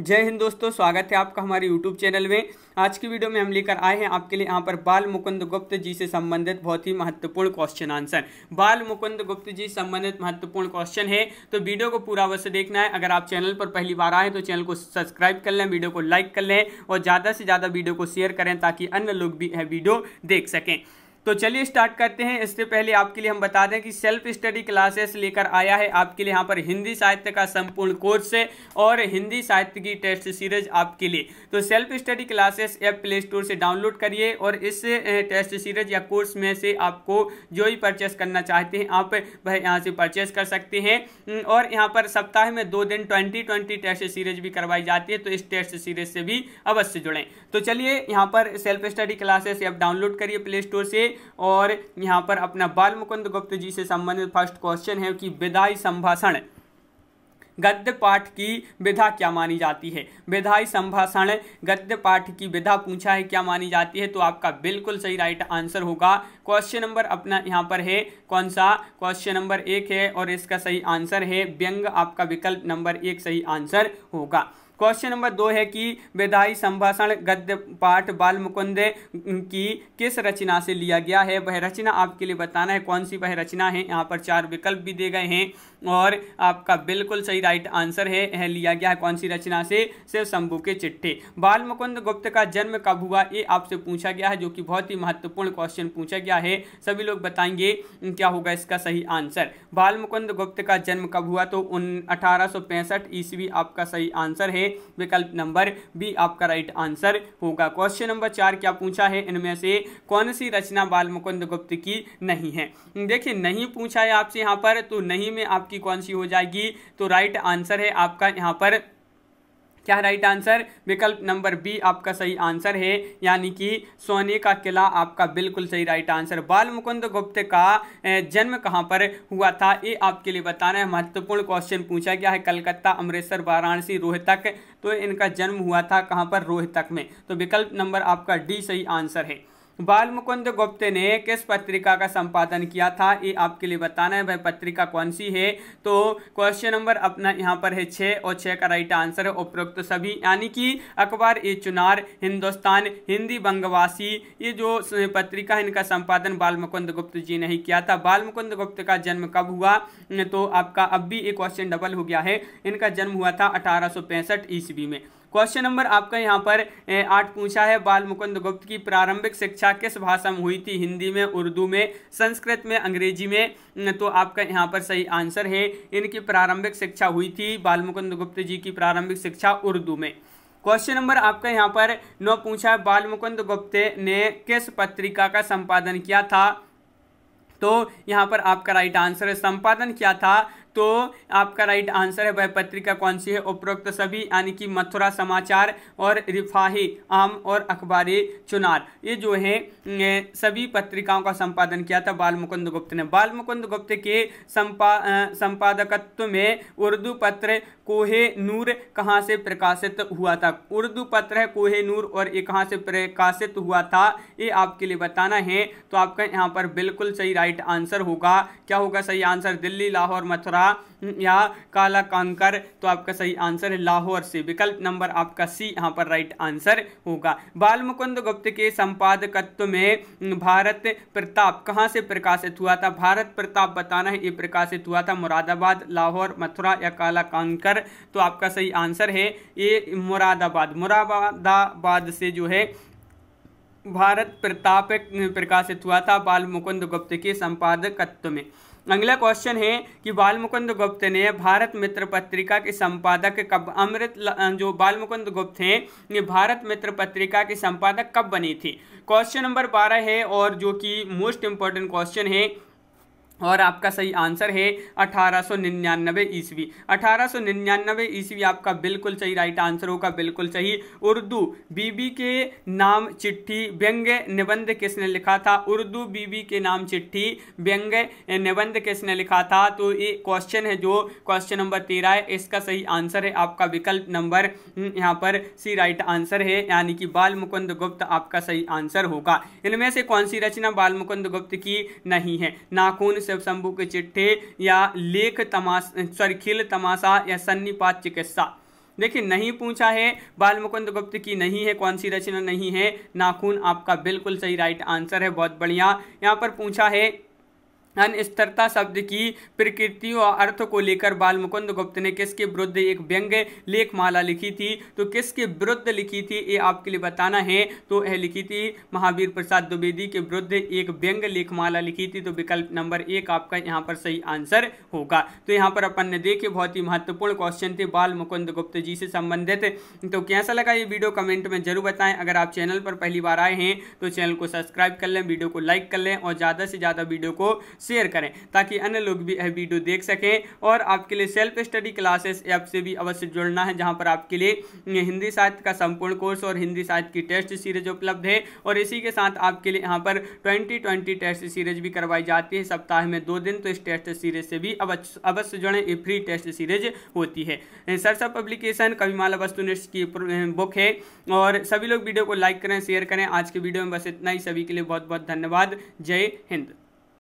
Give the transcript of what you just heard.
जय हिंद दोस्तों स्वागत है आपका हमारे YouTube चैनल में आज की वीडियो में हम लेकर आए हैं आपके लिए यहाँ पर बाल मुकुंद गुप्त जी से संबंधित बहुत ही महत्वपूर्ण क्वेश्चन आंसर बाल मुकुंद गुप्त जी संबंधित महत्वपूर्ण क्वेश्चन है तो वीडियो को पूरा अवश्य देखना है अगर आप चैनल पर पहली बार आए तो चैनल को सब्सक्राइब कर लें वीडियो को लाइक कर लें और ज़्यादा से ज़्यादा वीडियो को शेयर करें ताकि अन्य लोग भी यह वीडियो देख सकें तो चलिए स्टार्ट करते हैं इससे पहले आपके लिए हम बता दें कि सेल्फ स्टडी क्लासेस लेकर आया है आपके लिए यहाँ पर हिंदी साहित्य का संपूर्ण कोर्स है और हिंदी साहित्य की टेस्ट सीरीज आपके लिए तो self study classes app play store से डाउनलोड करिए और इस टेस्ट सीरीज या कोर्स में से आपको जो भी परचेस करना चाहते हैं आप वह यहाँ से परचेस कर सकते हैं हम्म, और यहाँ पर सप्ताह में दो दिन ट्वेंटी ट्वेंटी टेस्ट सीरीज भी करवाई जाती है तो इस टेस्ट सीरीज से भी अवश्य जुड़ें तो चलिए यहाँ पर self study classes app download करिए प्ले स्टोर से और यहाँ पर अपना बाल मुकुंद गुप्त जी से संबंधित फर्स्ट क्वेश्चन है कि विदाई संभाषण गद्य पाठ की विधा क्या मानी जाती है विधाई संभाषण गद्य पाठ की विधा पूछा है क्या मानी जाती है तो आपका बिल्कुल सही राइट आंसर होगा क्वेश्चन नंबर अपना यहाँ पर है कौन सा क्वेश्चन नंबर एक है और इसका सही आंसर है व्यंग आपका विकल्प नंबर एक सही आंसर होगा क्वेश्चन नंबर दो है कि विदाई संभाषण गद्य पाठ बाल मुकुंद की किस रचना से लिया गया है वह रचना आपके लिए बताना है कौन सी वह रचना है यहाँ पर चार विकल्प भी दिए गए हैं और आपका बिल्कुल सही राइट आंसर है यह लिया गया है कौन सी रचना से शिव शंभू के चिट्ठे बाल मुकुंद गुप्त का जन्म कब हुआ ये आपसे पूछा गया है जो कि बहुत ही महत्वपूर्ण क्वेश्चन पूछा गया है सभी लोग बताएंगे क्या होगा इसका सही आंसर बाल मुकुंद गुप्त का जन्म कब हुआ तो उन अठारह ईस्वी आपका सही आंसर है विकल्प नंबर बी आपका राइट आंसर होगा क्वेश्चन नंबर चार क्या पूछा है इनमें से कौन सी रचना बाल मुकुंद गुप्त की नहीं है देखिए नहीं पूछा है आपसे यहाँ पर तो नहीं में आपकी कौन सी हो जाएगी तो राइट आंसर है आपका यहाँ पर क्या राइट आंसर विकल्प नंबर बी आपका सही आंसर है यानी कि सोने का किला आपका बिल्कुल सही राइट आंसर बाल मुकुंद गुप्त का जन्म कहाँ पर हुआ था ये आपके लिए बताना है महत्वपूर्ण क्वेश्चन पूछा गया है कलकत्ता अमृतसर वाराणसी रोहतक तो इनका जन्म हुआ था कहाँ पर रोहतक में तो विकल्प नंबर आपका डी सही आंसर है बालमुकुंद गुप्त ने किस पत्रिका का संपादन किया था ये आपके लिए बताना है भाई पत्रिका कौन सी है तो क्वेश्चन नंबर अपना यहाँ पर है छः और छः का राइट आंसर है उपरोक्त सभी यानी कि अखबार ए चुनार हिंदुस्तान हिंदी बंगवासी ये जो पत्रिका है इनका संपादन बाल मुकुंद गुप्त जी ने ही किया था बाल मुकुंद गुप्त का जन्म कब हुआ तो आपका अब भी ये क्वेश्चन डबल हो गया है इनका जन्म हुआ था अठारह ईस्वी में क्वेश्चन नंबर आपका यहाँ पर आठ पूछा है बाल मुकुंद गुप्त की प्रारंभिक शिक्षा किस भाषा में हुई थी हिंदी में उर्दू में संस्कृत में अंग्रेजी में तो आपका यहाँ पर सही आंसर है इनकी प्रारंभिक शिक्षा हुई थी बाल मुकुंद गुप्त जी की प्रारंभिक शिक्षा उर्दू में क्वेश्चन नंबर आपका यहाँ पर नौ पूछा है बाल मुकुंद गुप्त ने किस पत्रिका का संपादन किया था तो यहाँ पर आपका राइट आंसर है संपादन किया था तो आपका राइट आंसर है वह पत्रिका कौन सी है उपरोक्त सभी यानी कि मथुरा समाचार और रिफाही आम और अखबारी चुनार ये जो है सभी पत्रिकाओं का संपादन किया था बाल मुकुंद गुप्त ने बाल मुकुंद गुप्त के संपा संपादकत्व में उर्दू पत्र कोहे नूर कहाँ से प्रकाशित हुआ था उर्दू पत्र है कोहे नूर और ये कहाँ से प्रकाशित हुआ था ये आपके लिए बताना है तो आपका यहाँ पर बिल्कुल सही राइट आंसर होगा क्या होगा सही आंसर दिल्ली लाहौर मथुरा था यहाँ काला कांकर तो आपका सही आंसर है लाहौर से विकल्प नंबर आपका सी यहाँ पर राइट आंसर होगा बाल मुकुंद गुप्त के संपादकत्व में भारत प्रताप कहाँ से प्रकाशित हुआ था भारत प्रताप बताना है ये प्रकाशित हुआ था मुरादाबाद लाहौर मथुरा या काला कांकर तो आपका सही आंसर है ये मुरादाबाद मुरादाबाद से जो है भारत प्रताप प्रकाशित हुआ था बाल मुकुंद गुप्त के संपादकत्व में अगला क्वेश्चन है कि बालमुकुंद गुप्त ने भारत मित्र पत्रिका के संपादक कब अमृत जो बालमुकुंद गुप्त हैं ये भारत मित्र पत्रिका के संपादक कब बनी थी क्वेश्चन नंबर बारह है और जो कि मोस्ट इम्पोर्टेंट क्वेश्चन है और आपका सही आंसर है अठारह सौ निन्यानवे ईस्वी अठारह सौ ईस्वी आपका बिल्कुल सही राइट आंसर होगा बिल्कुल सही उर्दू बीबी के नाम चिट्ठी व्यंग्य निबंध किसने लिखा था उर्दू बीबी के नाम चिट्ठी व्यंग्य निबंध किसने लिखा था तो ये क्वेश्चन है जो क्वेश्चन नंबर तेरह है इसका सही आंसर है आपका विकल्प नंबर हम्म, यहाँ पर सी राइट आंसर है यानी कि बाल मुकुंद गुप्त आपका सही आंसर होगा इनमें से कौन सी रचना बाल मुकुंद गुप्त की नहीं है नाखून शिव शंभू की चिट्ठी या लेख तमाश सॉरी खिल तमाशा या सन्नीपात चिकित्सा देखिए नहीं पूछा है बाल मुकुंद गुप्त की नहीं है कौन सी रचना नहीं है नाखून आपका बिल्कुल सही राइट आंसर है बहुत बढ़िया यहाँ पर पूछा है अनस्थिरता शब्द की प्रकृति और अर्थ को लेकर बाल मुकुंद गुप्त ने किसके विरुद्ध एक व्यंग्य लेख माला लिखी थी तो किसके विरुद्ध लिखी थी ये आपके लिए बताना है तो यह लिखी थी महावीर प्रसाद द्विवेदी के विरुद्ध एक व्यंग लेख माला लिखी थी तो विकल्प नंबर एक आपका यहाँ पर सही आंसर होगा तो यहाँ पर अपन ने देखे बहुत ही महत्वपूर्ण क्वेश्चन थे बाल मुकुंद गुप्त जी से संबंधित तो कैसा लगा ये वीडियो कमेंट में जरूर बताएं अगर आप चैनल पर पहली बार आए हैं तो चैनल को सब्सक्राइब कर लें वीडियो को लाइक कर लें और ज़्यादा से ज़्यादा वीडियो को शेयर करें ताकि अन्य लोग भी यह वीडियो देख सकें और आपके लिए सेल्फ स्टडी क्लासेस ऐप से भी अवश्य जुड़ना है जहाँ पर आपके लिए हिंदी साहित्य का संपूर्ण कोर्स और हिंदी साहित्य की टेस्ट सीरीज उपलब्ध है और इसी के साथ आपके लिए यहाँ पर ट्वेंटी ट्वेंटी टेस्ट सीरीज भी करवाई जाती है सप्ताह में दो दिन तो इस टेस्ट सीरीज से भी अवश्य जुड़ें ये फ्री टेस्ट सीरीज होती है सरसा पब्लिकेशन कविमाला वस्तुनिष्ठ की बुक है और सभी लोग वीडियो को लाइक करें शेयर करें आज के वीडियो में बस इतना ही सभी के लिए बहुत बहुत धन्यवाद जय हिंद